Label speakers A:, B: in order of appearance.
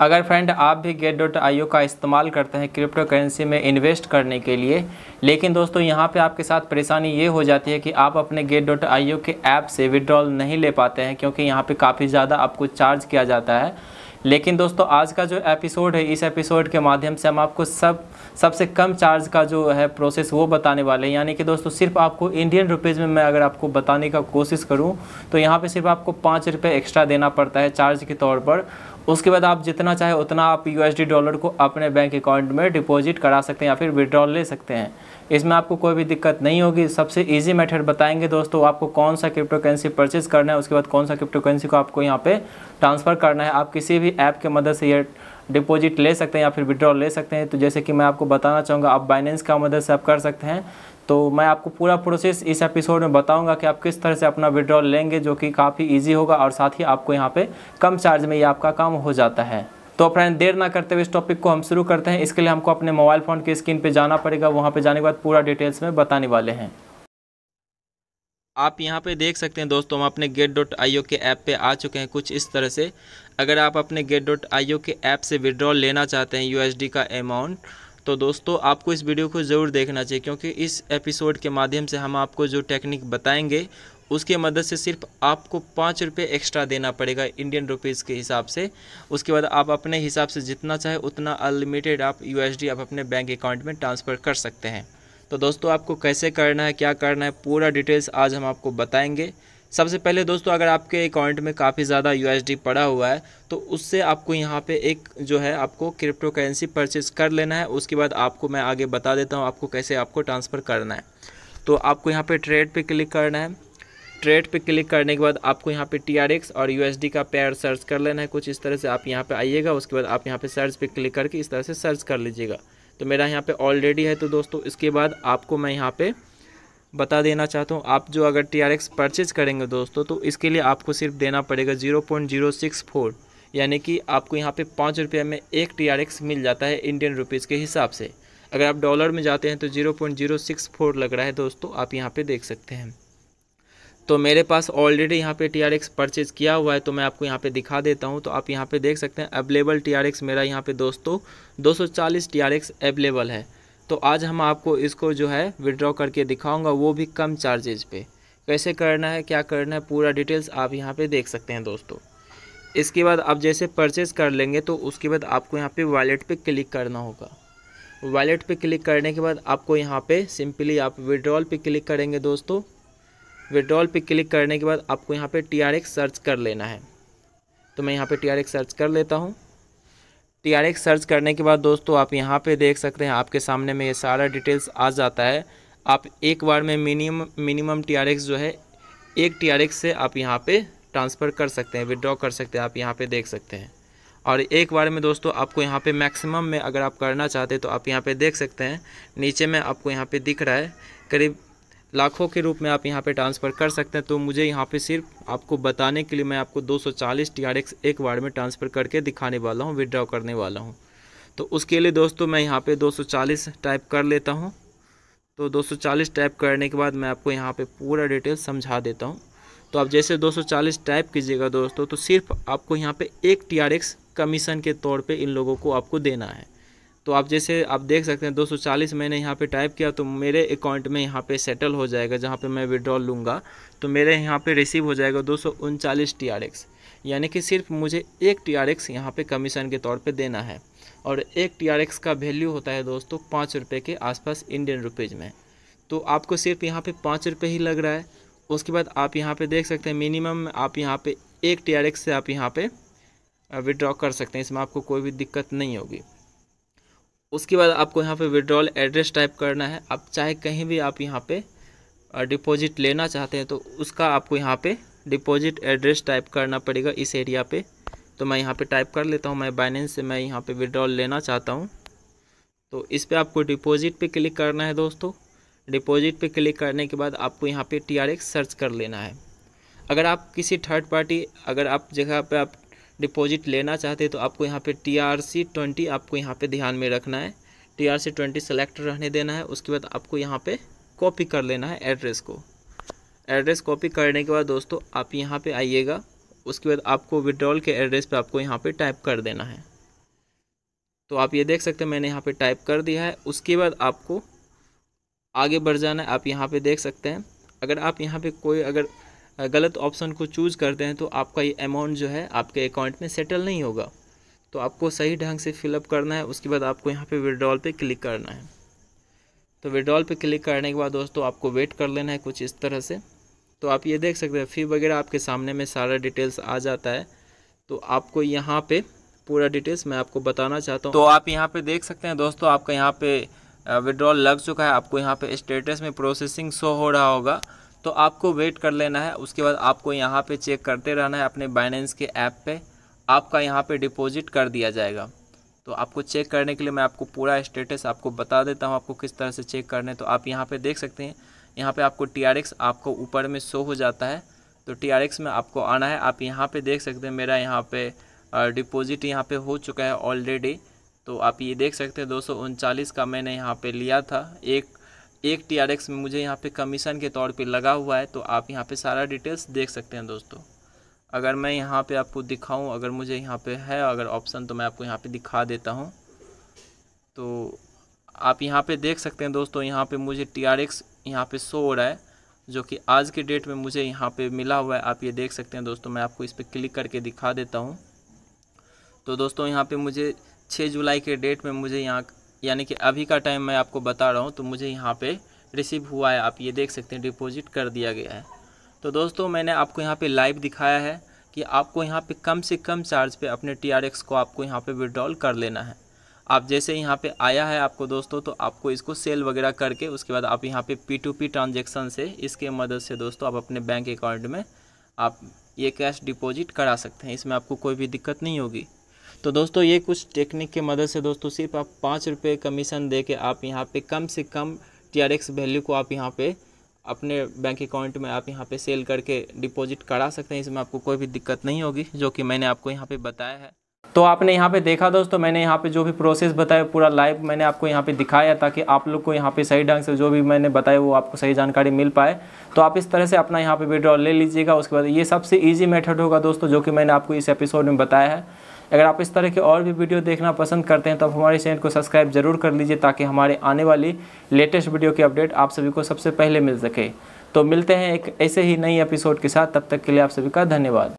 A: अगर फ्रेंड आप भी गेट डॉट आई का इस्तेमाल करते हैं क्रिप्टो करेंसी में इन्वेस्ट करने के लिए लेकिन दोस्तों यहाँ पे आपके साथ परेशानी ये हो जाती है कि आप अपने गेट डॉट आई के ऐप से विड्रॉल नहीं ले पाते हैं क्योंकि यहाँ पे काफ़ी ज़्यादा आपको चार्ज किया जाता है लेकिन दोस्तों आज का जो एपिसोड है इस एपिसोड के माध्यम से हम आपको सब सबसे कम चार्ज का जो है प्रोसेस वो बताने वाले हैं यानी कि दोस्तों सिर्फ आपको इंडियन रुपीज़ में मैं अगर आपको बताने का कोशिश करूं तो यहाँ पे सिर्फ आपको पाँच रुपये एक्स्ट्रा देना पड़ता है चार्ज के तौर पर उसके बाद आप जितना चाहे उतना आप यू डॉलर को अपने बैंक अकाउंट में डिपॉजिट करा सकते हैं या फिर विड्रॉल ले सकते हैं इसमें आपको कोई भी दिक्कत नहीं होगी सबसे इजी मेथड बताएंगे दोस्तों आपको कौन सा क्रिप्टो करेंसी परचेज करना है उसके बाद कौन सा क्रिप्टो करेंसी को आपको यहाँ पे ट्रांसफ़र करना है आप किसी भी ऐप के मदद से ये डिपॉजिट ले सकते हैं या फिर विड्रॉल ले सकते हैं तो जैसे कि मैं आपको बताना चाहूँगा आप बाइनेंस का मदद से आप कर सकते हैं तो मैं आपको पूरा प्रोसेस इस एपिसोड में बताऊंगा कि आप किस तरह से अपना विड्रॉल लेंगे जो कि काफ़ी इजी होगा और साथ ही आपको यहाँ पे कम चार्ज में ये आपका काम हो जाता है तो फ्रेंड देर ना करते हुए इस टॉपिक को हम शुरू करते हैं इसके लिए हमको अपने मोबाइल फ़ोन के स्क्रीन पे जाना पड़ेगा वहाँ पे जाने के बाद पूरा डिटेल्स में बताने वाले हैं आप यहाँ पे देख सकते हैं दोस्तों हम अपने गेट डॉट आई के ऐप पे आ चुके हैं कुछ इस तरह से अगर आप अपने गेट डॉट आई के ऐप से विड्रॉल लेना चाहते हैं यू का अमाउंट तो दोस्तों आपको इस वीडियो को ज़रूर देखना चाहिए क्योंकि इस एपिसोड के माध्यम से हम आपको जो टेक्निक बताएंगे उसके मदद से सिर्फ आपको पाँच रुपये एक्स्ट्रा देना पड़ेगा इंडियन रुपीज़ के हिसाब से उसके बाद आप अपने हिसाब से जितना चाहे उतना अनलिमिटेड आप यूएसडी आप अपने बैंक अकाउंट में ट्रांसफ़र कर सकते हैं तो दोस्तों आपको कैसे करना है क्या करना है पूरा डिटेल्स आज हम आपको बताएंगे सबसे पहले दोस्तों अगर आपके अकाउंट में काफ़ी ज़्यादा यू पड़ा हुआ है तो उससे आपको यहाँ पे एक जो है आपको क्रिप्टो करेंसी परचेज़ कर लेना है उसके बाद आपको मैं आगे बता देता हूँ आपको कैसे आपको ट्रांसफ़र करना है तो आपको यहाँ पे ट्रेड पे क्लिक करना है ट्रेड पे क्लिक करने के बाद आपको यहाँ पे टी और यू एस डी का पेयर सर्च कर लेना है कुछ इस तरह से आप यहाँ पर आइएगा उसके बाद आप यहाँ पर सर्च पर क्लिक करके इस तरह से सर्च कर लीजिएगा तो मेरा यहाँ पे ऑलरेडी है तो दोस्तों इसके बाद आपको मैं यहाँ पे बता देना चाहता हूँ आप जो अगर टी आर एक्स परचेज करेंगे दोस्तों तो इसके लिए आपको सिर्फ देना पड़ेगा zero point zero six four यानी कि आपको यहाँ पे पाँच रुपये में एक टी आर एक्स मिल जाता है इंडियन रुपीज़ के हिसाब से अगर आप डॉलर में जाते हैं तो zero point zero six four लग रहा है दोस्तों आप यहाँ पर देख सकते हैं तो मेरे पास ऑलरेडी यहाँ पे टी आर एक्स परचेज़ किया हुआ है तो मैं आपको यहाँ पे दिखा देता हूँ तो आप यहाँ पे देख सकते हैं अवेलेबल टी आर एक्स मेरा यहाँ पे दोस्तों 240 टी आर एक्स अवेलेबल है तो आज हम आपको इसको जो है विड्रॉ करके दिखाऊंगा वो भी कम चार्जेज पे कैसे करना है क्या करना है पूरा डिटेल्स आप यहाँ पर देख सकते हैं दोस्तों इसके बाद आप जैसे परचेज़ कर लेंगे तो उसके बाद आपको यहाँ पर वॉलेट पर क्लिक करना होगा वॉलेट पर क्लिक करने के बाद आपको यहाँ पर सिंपली आप विड्रॉल पर क्लिक करेंगे दोस्तों विड्रॉल पे क्लिक करने के बाद आपको यहाँ पे टी आर एक्स सर्च कर लेना है तो मैं यहाँ पे टी आर एक्स सर्च कर लेता हूँ टी आर एक्स सर्च करने के बाद दोस्तों आप यहाँ पे देख सकते हैं आपके सामने में ये सारा डिटेल्स आ जाता है आप एक बार में minimum minimum T R X जो है एक टी आर एक्स से आप यहाँ पर ट्रांसफ़र कर सकते हैं विड्रॉ कर सकते हैं आप यहाँ पर देख सकते हैं और एक बार में दोस्तों आपको यहाँ पे मैक्सिमम में अगर आप करना चाहते हैं तो आप यहाँ पे देख सकते हैं नीचे में आपको यहाँ पे दिख रहा है करीब लाखों के रूप में आप यहाँ पे ट्रांसफ़र कर सकते हैं तो मुझे यहाँ पे सिर्फ आपको बताने के लिए मैं आपको 240 TRX एक वार्ड में ट्रांसफ़र करके दिखाने वाला हूँ विड्रॉ करने वाला हूँ तो उसके लिए दोस्तों मैं यहाँ पे 240 टाइप कर लेता हूँ तो 240 टाइप करने के बाद मैं आपको यहाँ पर पूरा डिटेल समझा देता हूँ तो आप जैसे दो टाइप कीजिएगा दोस्तों तो सिर्फ आपको यहाँ पर एक टी कमीशन के तौर पर इन लोगों को आपको देना है तो आप जैसे आप देख सकते हैं 240 मैंने यहाँ पे टाइप किया तो मेरे अकाउंट में यहाँ पे सेटल हो जाएगा जहाँ पे मैं विड्रॉल लूँगा तो मेरे यहाँ पे रिसीव हो जाएगा दो सौ यानी कि सिर्फ मुझे एक टी आर एक्स यहाँ पर कमीशन के तौर पर देना है और एक टी आर एक्स का वैल्यू होता है दोस्तों पाँच रुपये के आसपास इंडियन रुपीज़ में तो आपको सिर्फ यहाँ पर पाँच रुपये ही लग रहा है उसके बाद आप यहाँ पे देख सकते हैं मिनिमम आप यहाँ पे एक टी आर एक्स से आप यहाँ पे विड्रॉ कर सकते हैं इसमें आपको कोई भी दिक्कत नहीं होगी उसके बाद आपको यहाँ पे विड्रॉल एड्रेस टाइप करना है आप चाहे कहीं भी आप यहाँ पे डिपॉजिट लेना चाहते हैं तो उसका आपको यहाँ पे डिपॉजिट एड्रेस टाइप करना पड़ेगा इस एरिया पे तो मैं यहाँ पे टाइप कर लेता हूँ मैं बाइनेंस से मैं यहाँ पे विड्रॉल लेना चाहता हूँ तो इस पर आपको डिपॉजिट पर क्लिक करना है दोस्तों डिपॉजिट पर क्लिक करने के बाद आपको यहाँ पर टी सर्च कर लेना है अगर आप किसी थर्ड पार्टी अगर आप जगह पर आप डिपॉजिट लेना चाहते हैं तो आपको यहाँ पे टी आर सी ट्वेंटी आपको यहाँ पे ध्यान में रखना है T R C twenty select रहने देना है उसके बाद आपको यहाँ पे कॉपी कर लेना है एड्रेस को एड्रेस कॉपी करने के बाद दोस्तों आप यहाँ पे आइएगा उसके बाद आपको विड्रॉल के एड्रेस पे आपको यहाँ पे टाइप कर देना है तो आप ये देख सकते हैं मैंने यहाँ पर टाइप कर दिया है उसके बाद आपको आगे बढ़ जाना है आप यहाँ पर देख सकते हैं अगर आप यहाँ पर कोई अगर गलत ऑप्शन को चूज़ करते हैं तो आपका ये अमाउंट जो है आपके अकाउंट में सेटल नहीं होगा तो आपको सही ढंग से फिलअप करना है उसके बाद आपको यहाँ पे विड्रॉल पे क्लिक करना है तो विड्रॉल पे क्लिक करने के बाद दोस्तों आपको वेट कर लेना है कुछ इस तरह से तो आप ये देख सकते हैं फी वगैरह आपके सामने में सारा डिटेल्स आ जाता है तो आपको यहाँ पर पूरा डिटेल्स मैं आपको बताना चाहता हूँ तो आप यहाँ पर देख सकते हैं दोस्तों आपका यहाँ पे विड्रॉल लग चुका है आपको यहाँ पर स्टेटस में प्रोसेसिंग शो हो रहा होगा तो आपको वेट कर लेना है उसके बाद आपको यहाँ पे चेक करते रहना है अपने बाइनेंस के ऐप पे आपका यहाँ पे डिपॉजिट कर दिया जाएगा तो आपको चेक करने के लिए मैं आपको पूरा स्टेटस आपको बता देता हूँ आपको किस तरह से चेक करने तो आप यहाँ पे देख सकते हैं यहाँ पे आपको टी आपको ऊपर में शो हो जाता है तो टी में आपको आना है आप यहाँ पर देख सकते हैं मेरा यहाँ पर डिपोज़िट यहाँ पर हो चुका है ऑलरेडी तो आप ये देख सकते हैं दो का मैंने यहाँ पर लिया था एक एक टी आर एक्स में मुझे यहाँ पे कमीशन के तौर पे लगा हुआ है तो आप यहाँ पे सारा डिटेल्स देख सकते हैं दोस्तों अगर मैं यहाँ पे आपको दिखाऊं अगर मुझे यहाँ पे है अगर ऑप्शन तो मैं आपको यहाँ पे दिखा देता हूँ तो आप यहाँ पे देख सकते हैं दोस्तों यहाँ पे मुझे टी आर एक्स यहाँ पर शो हो रहा है जो कि आज के डेट में मुझे यहाँ पर मिला हुआ है आप ये देख सकते हैं दोस्तों मैं आपको इस पर क्लिक करके दिखा देता हूँ तो दोस्तों यहाँ पर मुझे छः जुलाई के डेट में मुझे यहाँ यानी कि अभी का टाइम मैं आपको बता रहा हूँ तो मुझे यहाँ पे रिसीव हुआ है आप ये देख सकते हैं डिपॉजिट कर दिया गया है तो दोस्तों मैंने आपको यहाँ पे लाइव दिखाया है कि आपको यहाँ पे कम से कम चार्ज पे अपने टी को आपको यहाँ पे विड्रॉल कर लेना है आप जैसे यहाँ पे आया है आपको दोस्तों तो आपको इसको सेल वगैरह करके उसके बाद आप यहाँ पे पी टू पी ट्रांजेक्शन से इसके मदद से दोस्तों आप अपने बैंक अकाउंट में आप ये कैश डिपॉजिट करा सकते हैं इसमें आपको कोई भी दिक्कत नहीं होगी तो दोस्तों ये कुछ टेक्निक की मदद से दोस्तों सिर्फ आप पाँच रुपये कमीशन दे के आप यहाँ पे कम से कम टी आर एक्स वैल्यू को आप यहाँ पे अपने बैंक अकाउंट में आप यहाँ पे सेल करके डिपॉजिट करा सकते हैं इसमें आपको कोई भी दिक्कत नहीं होगी जो कि मैंने आपको यहाँ पे बताया है तो आपने यहाँ पे देखा दोस्तों मैंने यहाँ पे जो भी प्रोसेस बताया पूरा लाइव मैंने आपको यहाँ पे दिखाया ताकि आप लोग को यहाँ पे सही ढंग से जो भी मैंने बताया वो आपको सही जानकारी मिल पाए तो आप इस तरह से अपना यहाँ पे विड्रॉल ले लीजिएगा उसके बाद ये सबसे ईजी मेथड होगा दोस्तों जो कि मैंने आपको इस एपिसोड में बताया है अगर आप इस तरह के और भी वीडियो देखना पसंद करते हैं तो आप हमारे चैनल को सब्सक्राइब जरूर कर लीजिए ताकि हमारे आने वाली लेटेस्ट वीडियो की अपडेट आप सभी को सबसे पहले मिल सके तो मिलते हैं एक ऐसे ही नई एपिसोड के साथ तब तक के लिए आप सभी का धन्यवाद